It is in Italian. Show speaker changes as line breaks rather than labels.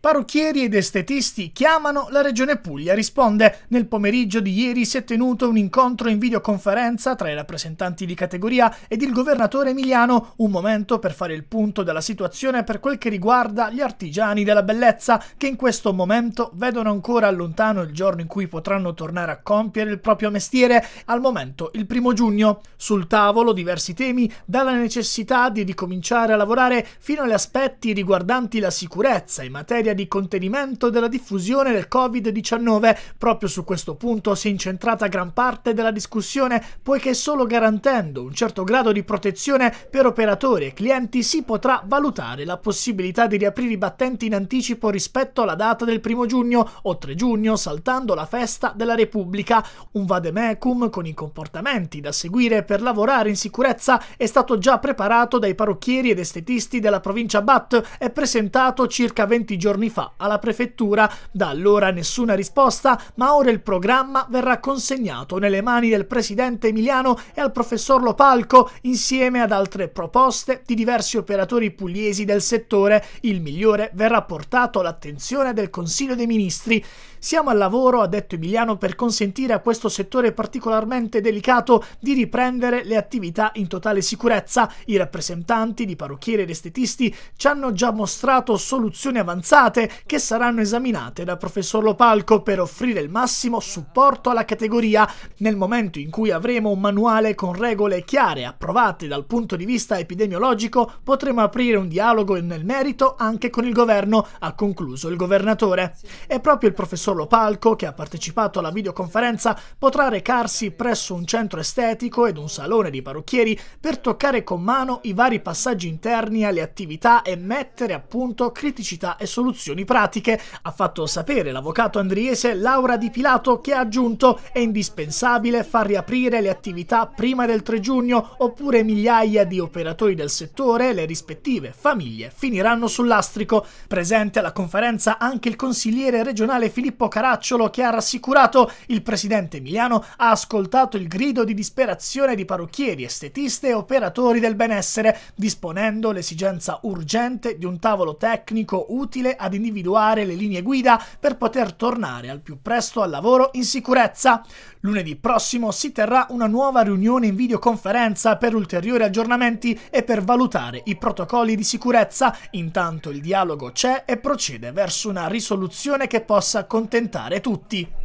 Parrucchieri ed estetisti chiamano, la Regione Puglia risponde. Nel pomeriggio di ieri si è tenuto un incontro in videoconferenza tra i rappresentanti di categoria ed il governatore Emiliano, un momento per fare il punto della situazione per quel che riguarda gli artigiani della bellezza che in questo momento vedono ancora lontano il giorno in cui potranno tornare a compiere il proprio mestiere, al momento il primo giugno. Sul tavolo diversi temi, dalla necessità di ricominciare a lavorare fino agli aspetti riguardanti la sicurezza in materia materia di contenimento della diffusione del Covid-19. Proprio su questo punto si è incentrata gran parte della discussione, poiché solo garantendo un certo grado di protezione per operatori e clienti si potrà valutare la possibilità di riaprire i battenti in anticipo rispetto alla data del primo giugno o 3 giugno, saltando la festa della Repubblica. Un vademecum con i comportamenti da seguire per lavorare in sicurezza è stato già preparato dai parrucchieri ed estetisti della provincia Bat e presentato circa 20 giorni giorni fa alla prefettura. Da allora nessuna risposta, ma ora il programma verrà consegnato nelle mani del presidente Emiliano e al professor Lopalco insieme ad altre proposte di diversi operatori pugliesi del settore. Il migliore verrà portato all'attenzione del Consiglio dei Ministri. Siamo al lavoro, ha detto Emiliano, per consentire a questo settore particolarmente delicato di riprendere le attività in totale sicurezza. I rappresentanti di parrucchieri ed estetisti ci hanno già mostrato soluzioni avanzate giornate che saranno esaminate dal professor Lopalco per offrire il massimo supporto alla categoria nel momento in cui avremo un manuale con regole chiare approvate dal punto di vista epidemiologico potremo aprire un dialogo nel merito anche con il governo, ha concluso il governatore. E proprio il professor Lopalco, che ha partecipato alla videoconferenza, potrà recarsi presso un centro estetico ed un salone di parrucchieri per toccare con mano i vari passaggi interni alle attività e mettere a punto criticità e soluzioni soluzioni pratiche, ha fatto sapere l'avvocato andriese Laura Di Pilato che ha aggiunto è indispensabile far riaprire le attività prima del 3 giugno oppure migliaia di operatori del settore e le rispettive famiglie finiranno sul lastrico. Presente alla conferenza anche il consigliere regionale Filippo Caracciolo che ha rassicurato il presidente Emiliano ha ascoltato il grido di disperazione di parrucchieri, estetiste e operatori del benessere, disponendo l'esigenza urgente di un tavolo tecnico utile a ad individuare le linee guida per poter tornare al più presto al lavoro in sicurezza. Lunedì prossimo si terrà una nuova riunione in videoconferenza per ulteriori aggiornamenti e per valutare i protocolli di sicurezza. Intanto il dialogo c'è e procede verso una risoluzione che possa accontentare tutti.